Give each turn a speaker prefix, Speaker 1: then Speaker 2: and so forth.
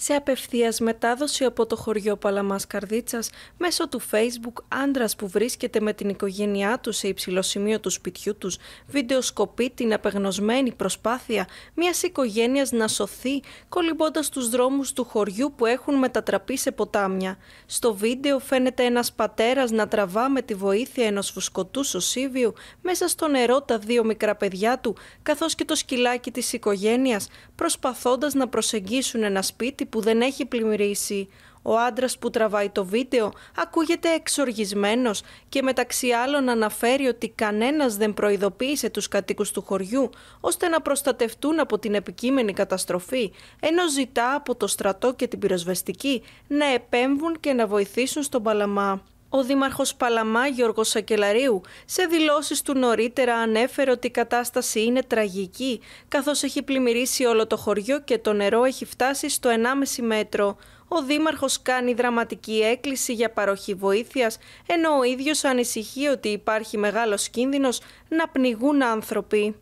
Speaker 1: σε απευθείας μετάδοση από το χωριό Παλαμάς Καρδίτσας μέσω του Facebook άντρας που βρίσκεται με την οικογένειά του σε υψηλό σημείο του σπιτιού τους βιντεοσκοπεί την απεγνωσμένη προσπάθεια μιας οικογένειας να σωθεί κολυμπώντας τους δρόμους του χωριού που έχουν μετατραπεί σε ποτάμια. Στο βίντεο φαίνεται ένας πατέρας να τραβά με τη βοήθεια ενός φουσκωτού σωσίβιου μέσα στο νερό τα δύο μικρά παιδιά του καθώς και το σκυλάκι της οικογένειας προσπαθώντας να προσεγγίσουν ένα σπίτι που δεν έχει πλημμυρίσει. Ο άντρας που τραβάει το βίντεο ακούγεται εξοργισμένος και μεταξύ άλλων αναφέρει ότι κανένας δεν προειδοποίησε τους κατοίκους του χωριού ώστε να προστατευτούν από την επικείμενη καταστροφή, ενώ ζητά από το στρατό και την πυροσβεστική να επέμβουν και να βοηθήσουν στον Παλαμά. Ο Δήμαρχος Παλαμά Γιώργος Σακελαρίου σε δηλώσεις του νωρίτερα ανέφερε ότι η κατάσταση είναι τραγική, καθώς έχει πλημμυρίσει όλο το χωριό και το νερό έχει φτάσει στο 1,5 μέτρο. Ο Δήμαρχος κάνει δραματική έκκληση για παροχή βοήθειας, ενώ ο ίδιος ανησυχεί ότι υπάρχει μεγάλος κίνδυνος να πνιγούν άνθρωποι.